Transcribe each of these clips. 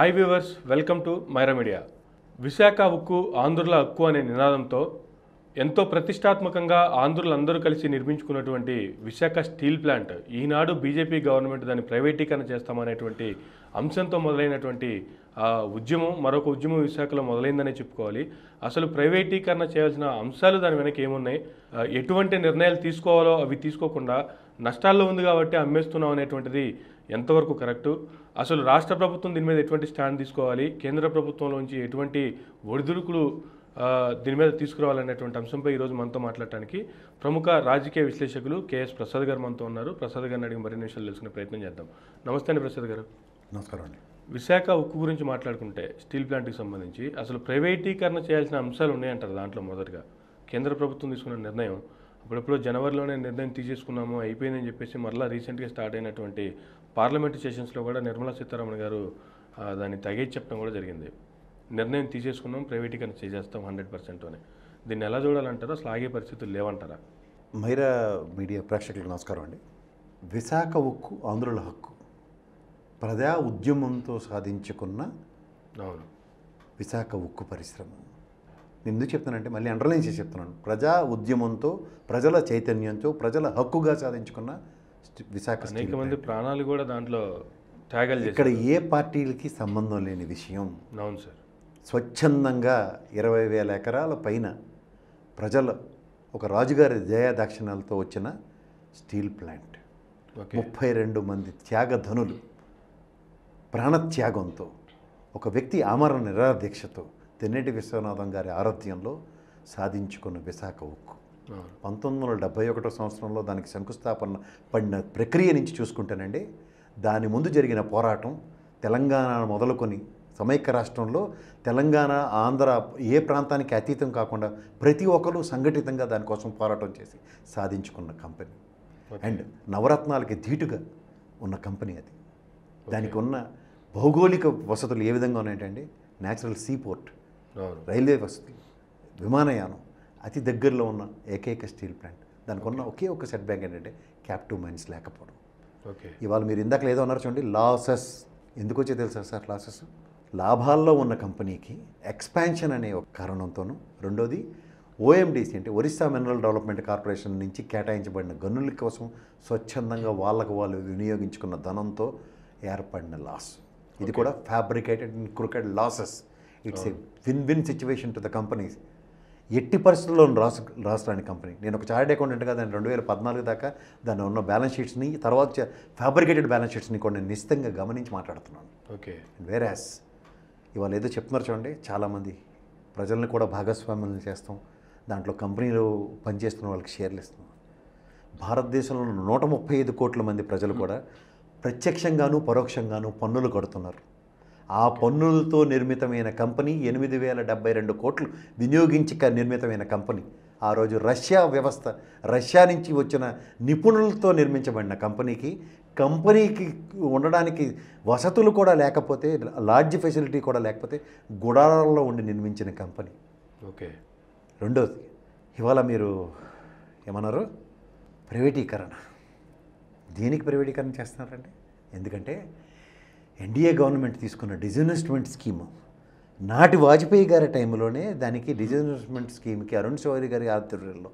Hi viewers welcome to Myra Media Visakha ఉక్కు ఆంధ్రుల హక్కు అనే నినాదంతో ఎంతో ప్రతిష్టాత్మకంగా ఆంధ్రులందరూ కలిసి నిర్మించుకున్నటువంటి విశాఖ స్టీల్ ప్లాంట్ ఈనాడు బీజేపీ గవర్నమెంట్ దాన్ని ప్రైవేటీకరణ చేస్తామనేటువంటి అంశంతో మొదలైనటువంటి ఉద్యమం మరొక ఉద్యమం విశాఖలో మొదలైందనే చెప్పుకోవాలి అసలు ప్రైవేటీకరణ చేయాల్సిన అంశాలు దాని వెనక ఏమున్నాయి ఎటువంటి నిర్ణయాలు తీసుకోవాలో అవి తీసుకోకుండా నష్టాల్లో ఉంది కాబట్టి అమ్మేస్తున్నాం అనేటువంటిది ఎంతవరకు కరెక్టు అసలు రాష్ట్ర ప్రభుత్వం దీని మీద ఎటువంటి స్టాండ్ తీసుకోవాలి కేంద్ర ప్రభుత్వంలోంచి ఎటువంటి ఒడిదుడుకులు దీని మీద తీసుకురావాలనేటువంటి అంశంపై ఈరోజు మనతో మాట్లాడటానికి ప్రముఖ రాజకీయ విశ్లేషకులు కేఎస్ ప్రసాద్ గారు మనతో ఉన్నారు ప్రసాద్ గారిని అడిగి మరిన్ని విషయాలు తెలుసుకునే ప్రయత్నం చేద్దాం నమస్తే అండి ప్రసాద్ గారు నమస్కారం అండి విశాఖ ఉక్కు గురించి మాట్లాడుకుంటే స్టీల్ ప్లాంట్కి సంబంధించి అసలు ప్రైవేటీకరణ చేయాల్సిన అంశాలు ఉన్నాయంటారు దాంట్లో మొదటగా కేంద్ర ప్రభుత్వం తీసుకున్న నిర్ణయం అప్పుడప్పుడు జనవరిలోనే నిర్ణయం తీసేసుకున్నాము అయిపోయిందని చెప్పేసి మరలా రీసెంట్గా స్టార్ట్ అయినటువంటి పార్లమెంటరీ సెషన్స్లో కూడా నిర్మలా సీతారామన్ గారు దాన్ని తగేసి చెప్పడం కూడా జరిగింది నిర్ణయం తీసేసుకున్నాం ప్రైవేటీకరణ చేసేస్తాం హండ్రెడ్ పర్సెంట్తోనే దీన్ని ఎలా చూడాలంటారా స్లాగే పరిస్థితులు లేవంటారా మైరా మీడియా ప్రేక్షకులకు నమస్కారం అండి విశాఖ ఉక్కు ఆంధ్రుల హక్కు ప్రజా ఉద్యమంతో సాధించుకున్న అవును విశాఖ ఉక్కు పరిశ్రమ నేను ఎందుకు చెప్తానంటే మళ్ళీ అండర్లైన్ చేసి చెప్తున్నాను ప్రజా ఉద్యమంతో ప్రజల చైతన్యంతో ప్రజల హక్కుగా సాధించుకున్న విశాఖ అనేక మంది ప్రాణాలు కూడా దాంట్లో ఇక్కడ ఏ పార్టీలకి సంబంధం లేని విషయం అవును సార్ స్వచ్ఛందంగా ఇరవై వేల ఎకరాల పైన ప్రజల ఒక రాజుగారి దయాదాక్షిణాలతో వచ్చిన స్టీల్ ప్లాంట్ ముప్పై రెండు మంది త్యాగధనులు ప్రాణత్యాగంతో ఒక వ్యక్తి ఆమర నిరాదీక్షతో తెన్నేటి విశ్వనాథం గారి ఆరోగ్యంలో సాధించుకున్న విశాఖ ఉక్కు పంతొమ్మిది వందల డెబ్భై ఒకటో సంవత్సరంలో దానికి శంకుస్థాపన పడిన ప్రక్రియ నుంచి చూసుకుంటానండి దాని ముందు జరిగిన పోరాటం తెలంగాణ మొదలుకొని సమైక్య రాష్ట్రంలో తెలంగాణ ఆంధ్ర ఏ ప్రాంతానికి అతీతం కాకుండా ప్రతి ఒక్కరూ సంఘటితంగా దానికోసం పోరాటం చేసి సాధించుకున్న కంపెనీ అండ్ నవరత్నాలకి ధీటుగా ఉన్న కంపెనీ అది దానికి ఉన్న భౌగోళిక వసతులు ఏ విధంగా ఉన్నాయంటే నేచురల్ సీపోర్ట్ రైల్వే వసతులు విమానయానం అతి దగ్గరలో ఉన్న ఏకైక స్టీల్ ప్లాంట్ దానికి ఉన్న ఒకే ఒక సెట్ బ్యాంక్ ఏంటంటే క్యాప్టివ్ మైన్స్ లేకపోవడం ఓకే ఇవాళ మీరు ఇందాక ఏదో అన్నారు చూడండి లాసెస్ ఎందుకు వచ్చే తెలుసా సార్ లాసెస్ లాభాల్లో ఉన్న కంపెనీకి ఎక్స్పాన్షన్ అనే ఒక కారణంతోనూ రెండోది ఓఎండిసి అంటే ఒరిస్సా మినరల్ డెవలప్మెంట్ కార్పొరేషన్ నుంచి కేటాయించబడిన గనుల కోసం స్వచ్ఛందంగా వాళ్ళకు వాళ్ళు వినియోగించుకున్న ధనంతో ఏర్పడిన లాస్ ఇది కూడా fabricated in cricket losses it's a win win situation to the companies ఎట్టి పరిస్థితుల్లో రాసు రాష్ట్రాని కంపెనీ నేను ఒక చార్ట్ అకౌంటెంట్గా దాని రెండు వేల పద్నాలుగు దాకా దాని ఉన్న బ్యాలెన్స్ షీట్స్ని తర్వాత ఫ్యాబ్రికేటెడ్ బ్యాలెన్స్ షీట్స్ని కూడా నేను నిశ్చితంగా గమనించి మాట్లాడుతున్నాను ఓకే వేరే ఇవాళ ఏదో చెప్తున్నారు చూడండి చాలామంది ప్రజలను కూడా భాగస్వామ్యం చేస్తాం దాంట్లో కంపెనీలు పనిచేస్తున్న వాళ్ళకి షేర్లు ఇస్తున్నాం భారతదేశంలో నూట ముప్పై ఐదు కోట్ల మంది ప్రజలు కూడా ప్రత్యక్షంగాను పరోక్షంగాను పన్నులు కడుతున్నారు ఆ పన్నులతో నిర్మితమైన కంపెనీ ఎనిమిది వేల డెబ్బై రెండు కోట్లు వినియోగించక నిర్మితమైన కంపెనీ ఆ రోజు రష్యా వ్యవస్థ రష్యా నుంచి వచ్చిన నిపుణులతో నిర్మించబడిన కంపెనీకి కంపెనీకి ఉండడానికి వసతులు కూడా లేకపోతే లాడ్జ్ ఫెసిలిటీ కూడా లేకపోతే గుడారాల్లో ఉండి నిర్మించిన కంపెనీ ఓకే రెండోది ఇవాళ మీరు ఏమన్నారు ప్రైవేటీకరణ దేనికి ప్రైవేటీకరణ చేస్తున్నారండి ఎందుకంటే ఎన్డీఏ గవర్నమెంట్ తీసుకున్న డిజినెస్ట్మెంట్ స్కీము నాటి వాజ్పేయి గారి టైంలోనే దానికి డిజన్వెస్ట్మెంట్ స్కీమ్కి అరుణ్ చౌరీ గారి ఆధ్వర్యంలో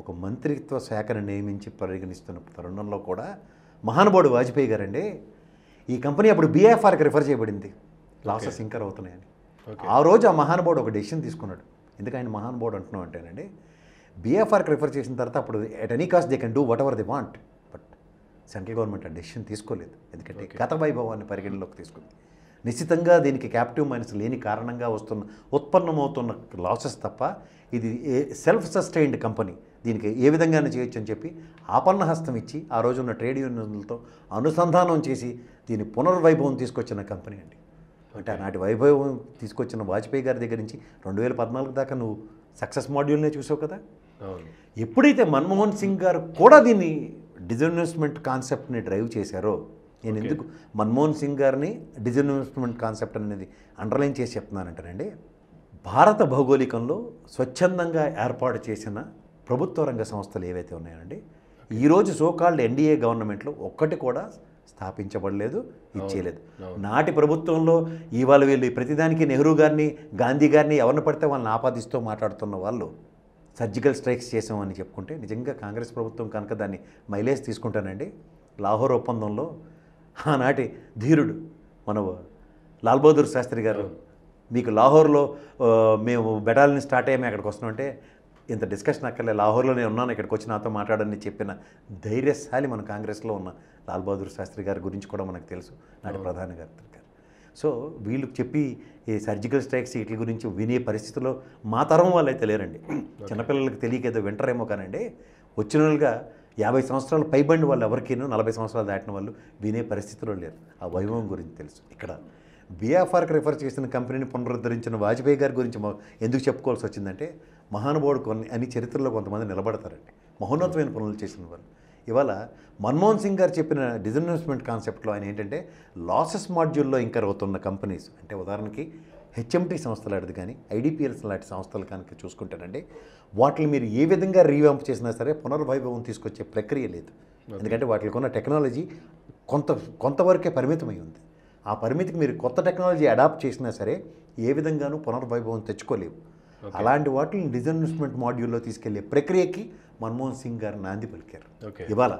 ఒక మంత్రిత్వ శాఖను నియమించి పరిగణిస్తున్న తరుణంలో కూడా మహానుభావుడు వాజ్పేయి గారండి ఈ కంపెనీ అప్పుడు బీఎఫ్ఆర్కి రిఫర్ చేయబడింది లాసెస్ ఇంకర్ అవుతున్నాయని ఆ రోజు ఆ మహానుభావుడు ఒక డెసిషన్ తీసుకున్నాడు ఎందుకు ఆయన మహానుభావుడు అంటున్నాం అంటేనండి బీఎఫ్ఆర్కి రిఫర్ చేసిన తర్వాత అప్పుడు at any cost they can do whatever they want but central government ఆ డెసిషన్ తీసుకోలేదు ఎందుకంటే గత వైభవాన్ని పరిగణలోకి తీసుకుంది నిశ్చితంగా దీనికి క్యాప్టివ్ మైన్స్ లేని కారణంగా వస్తున్న ఉత్పన్నమవుతున్న లాసెస్ తప్ప ఇది సెల్ఫ్ సస్టైన్డ్ కంపెనీ దీనికి ఏ విధంగానే చేయొచ్చు అని చెప్పి ఆపన్నహస్తం ఇచ్చి ఆ రోజున్న ట్రేడ్ యూనియన్లతో అనుసంధానం చేసి దీని పునర్వైభవం తీసుకొచ్చిన కంపెనీ అండి అంటే ఆనాటి వైభవం తీసుకొచ్చిన వాజ్పేయి గారి దగ్గర నుంచి రెండు వేల పద్నాలుగు దాకా నువ్వు సక్సెస్ మాడ్యూల్నే చూసావు కదా ఎప్పుడైతే మన్మోహన్ సింగ్ గారు కూడా దీన్ని డిజన్వెస్ట్మెంట్ కాన్సెప్ట్ని డ్రైవ్ చేశారో నేను ఎందుకు మన్మోహన్ సింగ్ గారిని ఇన్వెస్ట్మెంట్ కాన్సెప్ట్ అనేది అండర్లైన్ చేసి చెప్తున్నానంటేనండి భారత భౌగోళికంలో స్వచ్ఛందంగా ఏర్పాటు చేసిన ప్రభుత్వ రంగ సంస్థలు ఏవైతే ఉన్నాయండి ఈరోజు సోకాల్డ్ ఎన్డీఏ గవర్నమెంట్లో ఒక్కటి కూడా స్థాపించబడలేదు ఇచ్చేయలేదు నాటి ప్రభుత్వంలో ఇవాళ వీళ్ళు ప్రతిదానికి నెహ్రూ గారిని గాంధీ గారిని ఎవరిని పడితే వాళ్ళని ఆపాదిస్తూ మాట్లాడుతున్న వాళ్ళు సర్జికల్ స్ట్రైక్స్ చేసామని చెప్పుకుంటే నిజంగా కాంగ్రెస్ ప్రభుత్వం కనుక దాన్ని మైలేజ్ తీసుకుంటానండి లాహోర్ ఒప్పందంలో ఆనాటి ధీరుడు మన లాల్ బహదూర్ శాస్త్రి గారు మీకు లాహోర్లో మేము బెటాలని స్టార్ట్ అయ్యాము అక్కడికి అంటే ఇంత డిస్కషన్ అక్కర్లే లాహోర్లో నేను ఉన్నాను ఇక్కడికి వచ్చి నాతో మాట్లాడని చెప్పిన ధైర్యశాలి మన కాంగ్రెస్లో ఉన్న లాల్ బహదూర్ శాస్త్రి గారి గురించి కూడా మనకు తెలుసు నాటి ప్రధాని గారు సో వీళ్ళు చెప్పి ఈ సర్జికల్ స్ట్రైక్స్ వీటి గురించి వినే పరిస్థితుల్లో మా తరం వాళ్ళైతే లేరండి చిన్నపిల్లలకి తెలియకేదో వింటరేమో కానండి వచ్చిన వాళ్ళుగా యాభై సంవత్సరాల పైబడిన వాళ్ళు ఎవరికైనా నలభై సంవత్సరాలు దాటిన వాళ్ళు వినే పరిస్థితిలో లేరు ఆ వైభవం గురించి తెలుసు ఇక్కడ బీఎఫ్ఆర్కి రిఫర్ చేసిన కంపెనీని పునరుద్ధరించిన వాజ్పేయి గారి గురించి ఎందుకు చెప్పుకోవాల్సి వచ్చిందంటే మహానుభావుడు కొన్ని అని చరిత్రలో కొంతమంది నిలబడతారండి మహోన్నతమైన పనులు చేసిన వాళ్ళు ఇవాళ మన్మోహన్ సింగ్ గారు చెప్పిన డిజన్వెస్ట్మెంట్ కాన్సెప్ట్లో ఆయన ఏంటంటే లాసెస్ మాడ్యూల్లో ఇంకా అవుతున్న కంపెనీస్ అంటే ఉదాహరణకి హెచ్ఎంటీ లాంటిది కానీ ఐడిపిఎల్స్ లాంటి సంస్థలు కనుక చూసుకుంటానండి వాటిని మీరు ఏ విధంగా రీవ్యాంప్ చేసినా సరే పునర్వైభవం తీసుకొచ్చే ప్రక్రియ లేదు ఎందుకంటే వాటికి ఉన్న టెక్నాలజీ కొంత కొంతవరకే పరిమితమై ఉంది ఆ పరిమితికి మీరు కొత్త టెక్నాలజీ అడాప్ట్ చేసినా సరే ఏ విధంగానూ పునర్వైభవం తెచ్చుకోలేవు అలాంటి వాటిని డిజన్స్మెంట్ మాడ్యూల్లో తీసుకెళ్లే ప్రక్రియకి మన్మోహన్ సింగ్ గారు నాంది పలికారు ఇవాళ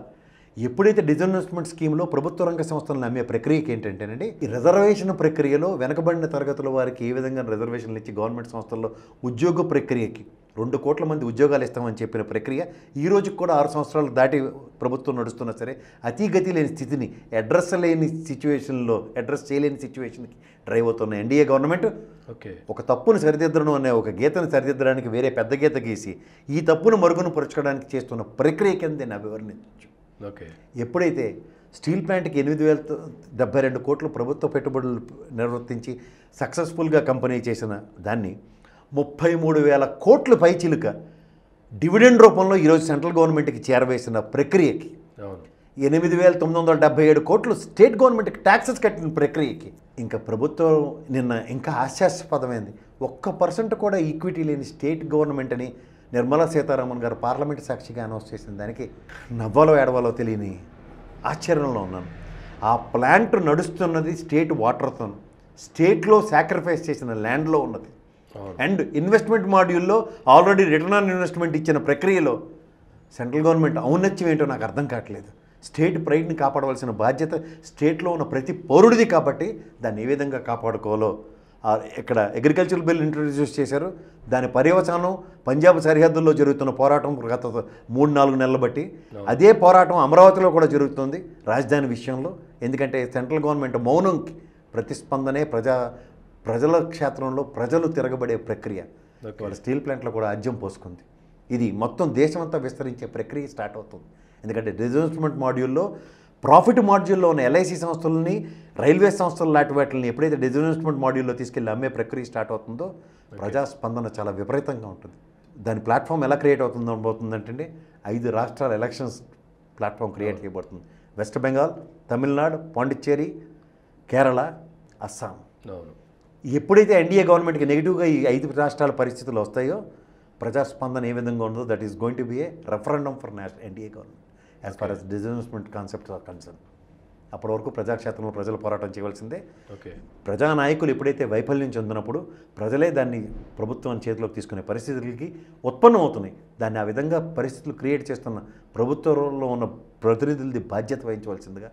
ఎప్పుడైతే డిజన్వెస్ట్మెంట్ స్కీమ్లో ప్రభుత్వ రంగ సంస్థలను నమ్మే ప్రక్రియకి ఏంటంటేనండి ఈ రిజర్వేషన్ ప్రక్రియలో వెనకబడిన తరగతుల వారికి ఏ విధంగా రిజర్వేషన్లు ఇచ్చి గవర్నమెంట్ సంస్థల్లో ఉద్యోగ ప్రక్రియకి రెండు కోట్ల మంది ఉద్యోగాలు ఇస్తామని చెప్పిన ప్రక్రియ ఈ రోజు కూడా ఆరు సంవత్సరాలు దాటి ప్రభుత్వం నడుస్తున్నా సరే అతిగతి లేని స్థితిని అడ్రస్ లేని సిచ్యువేషన్లో అడ్రస్ చేయలేని సిచ్యువేషన్కి డ్రైవ్ అవుతున్న ఎన్డీఏ గవర్నమెంట్ ఓకే ఒక తప్పును సరిదిద్దడం అనే ఒక గీతను సరిదిద్దడానికి వేరే పెద్ద గీత గీసి ఈ తప్పును మరుగున పరచుకోవడానికి చేస్తున్న ప్రక్రియ కింద నేను అభివర్ణించు ఓకే ఎప్పుడైతే స్టీల్ ప్లాంట్కి ఎనిమిది వేల డెబ్బై రెండు కోట్లు ప్రభుత్వ పెట్టుబడులు నిర్వర్తించి సక్సెస్ఫుల్గా కంపెనీ చేసిన దాన్ని ముప్పై మూడు వేల కోట్లు పైచిలుక డివిడెండ్ రూపంలో ఈరోజు సెంట్రల్ గవర్నమెంట్కి చేరవేసిన ప్రక్రియకి ఎనిమిది వేల తొమ్మిది వందల డెబ్బై ఏడు కోట్లు స్టేట్ గవర్నమెంట్కి ట్యాక్సెస్ కట్టిన ప్రక్రియకి ఇంకా ప్రభుత్వం నిన్న ఇంకా హాస్యాస్పదమైంది ఒక్క పర్సెంట్ కూడా ఈక్విటీ లేని స్టేట్ గవర్నమెంట్ అని నిర్మలా సీతారామన్ గారు పార్లమెంట్ సాక్షిగా అనౌన్స్ చేసిన దానికి నవ్వాలో ఏడవాలో తెలియని ఆశ్చర్యంలో ఉన్నాను ఆ ప్లాంట్ నడుస్తున్నది స్టేట్ వాటర్తో స్టేట్లో సాక్రిఫైస్ చేసిన ల్యాండ్లో ఉన్నది అండ్ ఇన్వెస్ట్మెంట్ మాడ్యూల్లో ఆల్రెడీ రిటర్న్ ఆన్ ఇన్వెస్ట్మెంట్ ఇచ్చిన ప్రక్రియలో సెంట్రల్ గవర్నమెంట్ ఔన్నత్యం ఏంటో నాకు అర్థం కావట్లేదు స్టేట్ ప్రైడ్ని కాపాడవలసిన బాధ్యత స్టేట్లో ఉన్న ప్రతి పౌరుడిది కాబట్టి దాన్ని ఏ విధంగా కాపాడుకోవాలో ఇక్కడ అగ్రికల్చర్ బిల్ ఇంట్రొడ్యూస్ చేశారు దాని పర్యవసానం పంజాబ్ సరిహద్దుల్లో జరుగుతున్న పోరాటం గత మూడు నాలుగు నెలలు బట్టి అదే పోరాటం అమరావతిలో కూడా జరుగుతుంది రాజధాని విషయంలో ఎందుకంటే సెంట్రల్ గవర్నమెంట్ మౌనం ప్రతిస్పందనే ప్రజా ప్రజల క్షేత్రంలో ప్రజలు తిరగబడే ప్రక్రియ వాళ్ళ స్టీల్ ప్లాంట్లో కూడా అజ్యం పోసుకుంది ఇది మొత్తం దేశమంతా విస్తరించే ప్రక్రియ స్టార్ట్ అవుతుంది ఎందుకంటే డిజన్స్మెంట్ మాడ్యూల్లో ప్రాఫిట్ మాడ్యూల్లో ఉన్న ఎల్ఐసి సంస్థలని రైల్వే సంస్థలు లాంటి వాటిని ఎప్పుడైతే డిజిన్వెస్ట్మెంట్ మాడ్యూల్లో తీసుకెళ్ళి అమ్మే ప్రక్రియ స్టార్ట్ అవుతుందో ప్రజాస్పందన చాలా విపరీతంగా ఉంటుంది దాని ప్లాట్ఫామ్ ఎలా క్రియేట్ అవుతుందో అనుబోతుందంటే ఐదు రాష్ట్రాల ఎలక్షన్స్ ప్లాట్ఫామ్ క్రియేట్ చేయబడుతుంది వెస్ట్ బెంగాల్ తమిళనాడు పాండిచ్చేరి కేరళ అస్సాం ఎప్పుడైతే ఎన్డీఏ గవర్నమెంట్కి నెగిటివ్గా ఈ ఐదు రాష్ట్రాల పరిస్థితులు వస్తాయో ప్రజాస్పందన ఏ విధంగా ఉందో that is going to be a referendum for national NDA government as far as disinvestment concept or concern అప్పటి వరకు ప్రజాక్షేత్రంలో ప్రజలు పోరాటం చేయవలసిందే ఓకే ప్రజానాయకులు ఎప్పుడైతే వైఫల్యం చెందినప్పుడు ప్రజలే దాన్ని ప్రభుత్వం చేతిలోకి తీసుకునే పరిస్థితులకి ఉత్పన్నం అవుతున్నాయి దాన్ని ఆ విధంగా పరిస్థితులు క్రియేట్ చేస్తున్న ప్రభుత్వంలో ఉన్న ప్రతినిధులది బాధ్యత వహించవలసిందిగా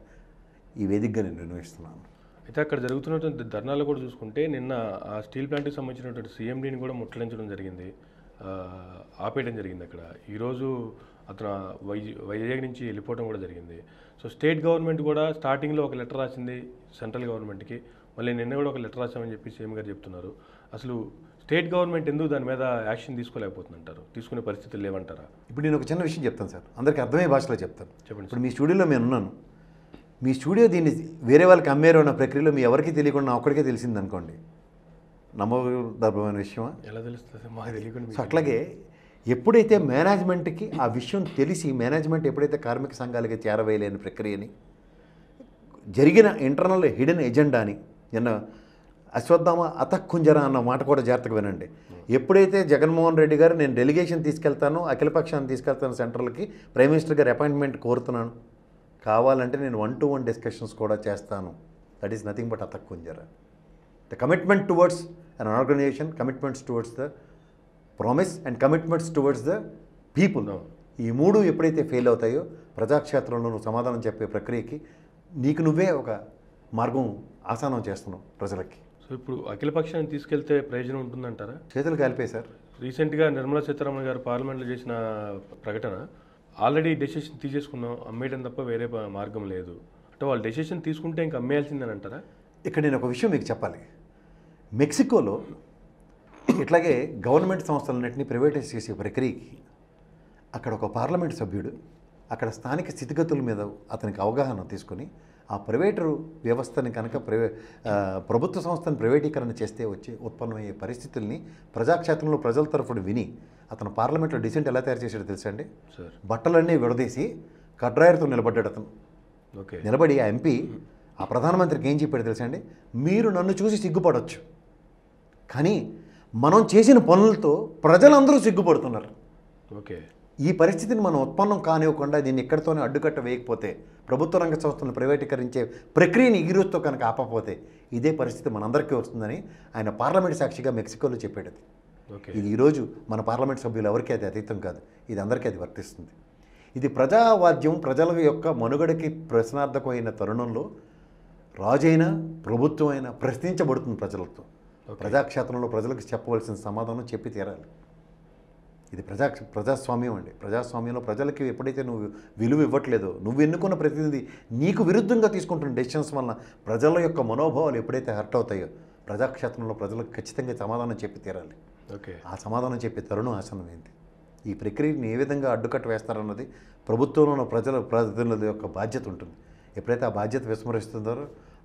ఈ వేదికగా నేను నిర్ణయిస్తున్నాను అయితే అక్కడ జరుగుతున్నటువంటి ధర్నాలు కూడా చూసుకుంటే నిన్న ఆ స్టీల్ ప్లాంట్కి సంబంధించినటువంటి సీఎండీని కూడా ముట్టడించడం జరిగింది ఆపేయడం జరిగింది అక్కడ ఈరోజు అతను వై వైజాగ్ నుంచి వెళ్ళిపోవడం కూడా జరిగింది సో స్టేట్ గవర్నమెంట్ కూడా స్టార్టింగ్లో ఒక లెటర్ రాసింది సెంట్రల్ గవర్నమెంట్కి మళ్ళీ నిన్న కూడా ఒక లెటర్ రాసామని చెప్పి సీఎం గారు చెప్తున్నారు అసలు స్టేట్ గవర్నమెంట్ ఎందుకు దాని మీద యాక్షన్ తీసుకోలేకపోతుందంటారు తీసుకునే పరిస్థితులు లేవంటారా ఇప్పుడు నేను ఒక చిన్న విషయం చెప్తాను సార్ అందరికీ అర్థమయ్యే భాషలో చెప్తాను చెప్పండి ఇప్పుడు మీ స్టూడియోలో నేను ఉన్నాను మీ స్టూడియో దీన్ని వేరే వాళ్ళకి అమ్మేరు అన్న ప్రక్రియలో మీ ఎవరికి తెలియకుండా ఒక్కడికే తెలిసింది అనుకోండి నమ్మదర్భమైన విషయమా ఎలా తెలుస్తుంది మాకు తెలియకుండా అట్లాగే ఎప్పుడైతే మేనేజ్మెంట్కి ఆ విషయం తెలిసి మేనేజ్మెంట్ ఎప్పుడైతే కార్మిక సంఘాలకి చేరవేయలేని ప్రక్రియని జరిగిన ఇంటర్నల్ హిడెన్ ఎజెండాని నిన్న అశ్వత్థామ అతక్కుంజర అన్న మాట కూడా జాగ్రత్తగా వినండి ఎప్పుడైతే జగన్మోహన్ రెడ్డి గారు నేను డెలిగేషన్ తీసుకెళ్తాను అఖిలపక్షాన్ని తీసుకెళ్తాను సెంట్రల్కి ప్రైమ్ మినిస్టర్ గారి అపాయింట్మెంట్ కోరుతున్నాను కావాలంటే నేను వన్ టు వన్ డిస్కషన్స్ కూడా చేస్తాను దట్ ఈస్ నథింగ్ బట్ అతక్కుంజర the commitment towards an organisation commitments towards the promise and commitments towards the people ఈ మూడు ఎప్పుడైతే ఫెయిల్ అవుతాయో ప్రజాక్షేత్రంలో నువ్వు సమాధానం చెప్పే ప్రక్రియకి నీకు నువ్వే ఒక మార్గం ఆసానం చేస్తున్నావు ప్రజలకి సో ఇప్పుడు అఖిలపక్షాన్ని తీసుకెళ్తే ప్రయోజనం ఉంటుందంటారా చేతులు కలిపాయి సార్ రీసెంట్గా నిర్మలా సీతారామన్ గారు పార్లమెంట్లో చేసిన ప్రకటన ఆల్రెడీ డెసిషన్ తీసేసుకున్నాం అమ్మేయడం తప్ప వేరే మార్గం లేదు అంటే వాళ్ళు డెసిషన్ తీసుకుంటే ఇంకా అమ్మేయాల్సిందని అంటారా ఇక్కడ నేను ఒక విషయం మీకు చెప్పాలి మెక్సికోలో ఇట్లాగే గవర్నమెంట్ సంస్థలన్నింటినీ ప్రైవేటైజ్ చేసే ప్రక్రియకి అక్కడ ఒక పార్లమెంట్ సభ్యుడు అక్కడ స్థానిక స్థితిగతుల మీద అతనికి అవగాహన తీసుకుని ఆ ప్రైవేటు వ్యవస్థని కనుక ప్రైవే ప్రభుత్వ సంస్థను ప్రైవేటీకరణ చేస్తే వచ్చే ఉత్పన్నమయ్యే పరిస్థితుల్ని ప్రజాక్షేత్రంలో ప్రజల తరఫున విని అతను పార్లమెంట్లో డిసెంట్ ఎలా తయారు చేశాడో అండి బట్టలన్నీ విడదీసి కడ్రాయర్తో నిలబడ్డాడు అతను నిలబడి ఆ ఎంపీ ఆ ప్రధానమంత్రికి ఏం చెప్పాడు అండి మీరు నన్ను చూసి సిగ్గుపడవచ్చు కానీ మనం చేసిన పనులతో ప్రజలందరూ సిగ్గుపడుతున్నారు ఓకే ఈ పరిస్థితిని మనం ఉత్పన్నం కానివ్వకుండా దీన్ని ఇక్కడితోనే అడ్డుకట్ట వేయకపోతే ప్రభుత్వ రంగ సంస్థలను ప్రైవేటీకరించే ప్రక్రియని ఈ రోజుతో కనుక ఆపకపోతే ఇదే పరిస్థితి మనందరికీ వస్తుందని ఆయన పార్లమెంట్ సాక్షిగా మెక్సికోలో చెప్పాడు అది ఇది ఈరోజు మన పార్లమెంట్ సభ్యులు ఎవరికీ అది అతీతం కాదు ఇది అందరికీ అది వర్తిస్తుంది ఇది ప్రజావాద్యం ప్రజల యొక్క మనుగడకి ప్రశ్నార్థకమైన తరుణంలో రాజైనా ప్రభుత్వం అయినా ప్రశ్నించబడుతుంది ప్రజలతో ప్రజాక్షేత్రంలో ప్రజలకు చెప్పవలసిన సమాధానం చెప్పి తీరాలి ఇది ప్రజా ప్రజాస్వామ్యం అండి ప్రజాస్వామ్యంలో ప్రజలకి ఎప్పుడైతే నువ్వు విలువ ఇవ్వట్లేదో నువ్వు ఎన్నుకున్న ప్రతినిధి నీకు విరుద్ధంగా తీసుకుంటున్న డెసిషన్స్ వలన ప్రజల యొక్క మనోభావాలు ఎప్పుడైతే హర్ట్ అవుతాయో ప్రజాక్షేత్రంలో ప్రజలకు ఖచ్చితంగా సమాధానం చెప్పి తీరాలి ఓకే ఆ సమాధానం చెప్పి తరుణం ఆసనం ఏంటి ఈ ప్రక్రియని ఏ విధంగా అడ్డుకట్టు వేస్తారన్నది ప్రభుత్వంలో ప్రజల ప్రతినిధుల యొక్క బాధ్యత ఉంటుంది ఎప్పుడైతే ఆ బాధ్యత విస్మరిస్తుందో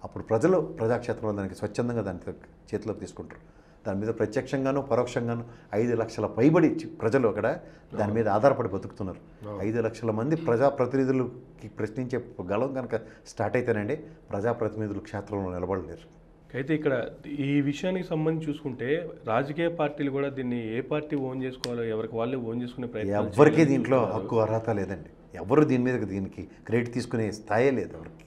అప్పుడు ప్రజలు ప్రజాక్షేత్రంలో దానికి స్వచ్ఛందంగా దానికి చేతిలోకి తీసుకుంటారు దాని మీద ప్రత్యక్షంగానూ పరోక్షంగానూ ఐదు లక్షల పైబడి ప్రజలు అక్కడ దాని మీద ఆధారపడి బతుకుతున్నారు ఐదు లక్షల మంది ప్రజాప్రతినిధులకి ప్రశ్నించే గలం కనుక స్టార్ట్ అయితేనండి ప్రజాప్రతినిధులు క్షేత్రంలో నిలబడలేరు అయితే ఇక్కడ ఈ విషయానికి సంబంధించి చూసుకుంటే రాజకీయ పార్టీలు కూడా దీన్ని ఏ పార్టీ ఓన్ చేసుకోవాలో ఎవరికి వాళ్ళే ఓన్ చేసుకునే ప్రయత్నం ఎవరికీ దీంట్లో హక్కు అర్హత లేదండి ఎవరు దీని మీద దీనికి క్రెడిట్ తీసుకునే స్థాయి లేదు ఎవరికి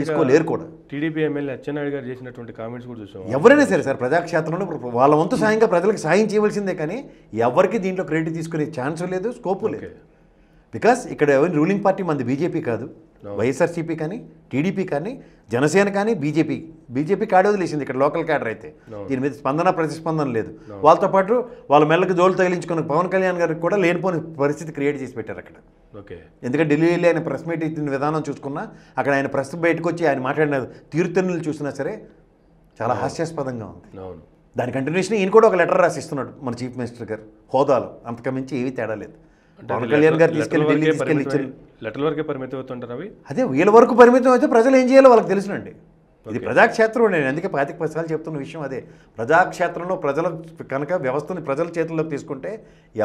తీసుకోలేరు కూడా టీడీపీ ఎమ్మెల్యే అచ్చెన్నాయుడు గారు చేసినటువంటి కామెంట్స్ కూడా చూసాం ఎవరైనా సరే సార్ ప్రజాక్షేత్రంలో వాళ్ళ వంతు సాయంగా ప్రజలకు సాయం చేయవలసిందే కానీ ఎవరికి దీంట్లో క్రెడిట్ తీసుకునే ఛాన్స్ లేదు స్కోపు లేదు బికాస్ ఇక్కడ రూలింగ్ పార్టీ మంది బీజేపీ కాదు వైఎస్ఆర్సీపీ కానీ టీడీపీ కానీ జనసేన కానీ బీజేపీ బీజేపీ కాడ వదిలేసింది ఇక్కడ లోకల్ క్యాడర్ అయితే దీని మీద స్పందన ప్రతిస్పందన లేదు వాళ్ళతో పాటు వాళ్ళ మెళ్ళకి జోలు తగిలించుకున్న పవన్ కళ్యాణ్ గారికి కూడా లేనిపోని పరిస్థితి క్రియేట్ చేసి పెట్టారు అక్కడ ఓకే ఎందుకంటే వెళ్ళి ఆయన ప్రెస్ మీట్ ఇచ్చిన విధానం చూసుకున్నా అక్కడ ఆయన ప్రెస్ బయటకు వచ్చి ఆయన మాట్లాడిన తీరుతెన్నులు చూసినా సరే చాలా హాస్యాస్పదంగా ఉంది దాని కంటిన్యూషన్ ఈయన కూడా ఒక లెటర్ రాసిస్తున్నాడు మన చీఫ్ మినిస్టర్ గారు హోదాలో అంతకమించి ఏవి తేడా లేదు కళ్యాణ్ గారు తీసుకెళ్ళి ఢిల్లీ తీసుకెళ్ళి ఇచ్చారు లెటర్ వరకే పరిమితం అవుతుంటారు అవి అదే వీళ్ళ వరకు పరిమితం అయితే ప్రజలు ఏం చేయాలో వాళ్ళకి తెలుసునండి ఇది ప్రజాక్షేత్రం నేను అందుకే పాతిక పదిసార్లు చెప్తున్న విషయం అదే ప్రజాక్షేత్రంలో ప్రజల కనుక వ్యవస్థను ప్రజల చేతుల్లోకి తీసుకుంటే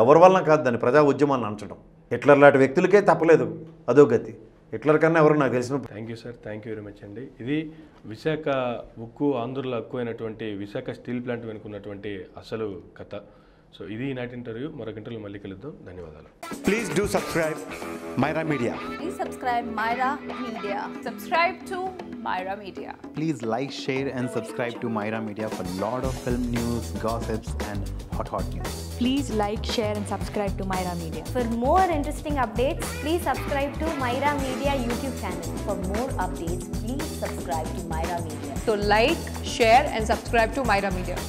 ఎవరి వల్ల కాదు దాన్ని ప్రజా ఉద్యమాన్ని అంచడం హిట్లర్ లాంటి వ్యక్తులకే తప్పలేదు అదో గతి హిట్లర్ కన్నా ఎవరు నాకు తెలిసిన thank you sir thank you very much అండి ఇది విశాఖ ఉక్కు ఆంధ్రుల హక్కు అయినటువంటి విశాఖ స్టీల్ ప్లాంట్ వెనుకున్నటువంటి అసలు కథ సో ఇది ఈనాటి ఇంటర్వ్యూ మరొక ఇంటర్వ్యూ మళ్ళీ కలుద్దాం ధన్యవాదాలు please do subscribe Myra Media please subscribe Myra Media subscribe to Myra Media. Please like, share, and subscribe to Myra Media for lot of film news, gossips, and hot, hot news. Please like, share, and subscribe to Myra Media. For more interesting updates, please subscribe to Myra Media YouTube channel. For more updates, please subscribe to Myra Media. So, like, share, and subscribe to Myra Media.